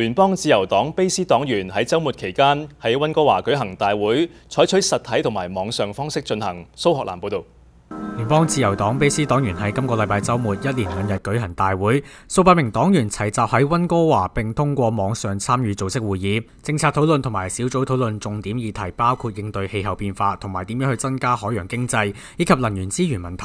聯邦自由黨卑斯黨員喺週末期間喺温哥華舉行大會，採取實體同埋網上方式進行。蘇學蘭報導，聯邦自由黨卑斯黨員喺今個禮拜週末一連兩日舉行大會，數百名黨員齊集喺温哥華，並通過網上參與組織會議、政策討論同埋小組討論重點議題，包括應對氣候變化同埋點樣去增加海洋經濟以及能源資源問題。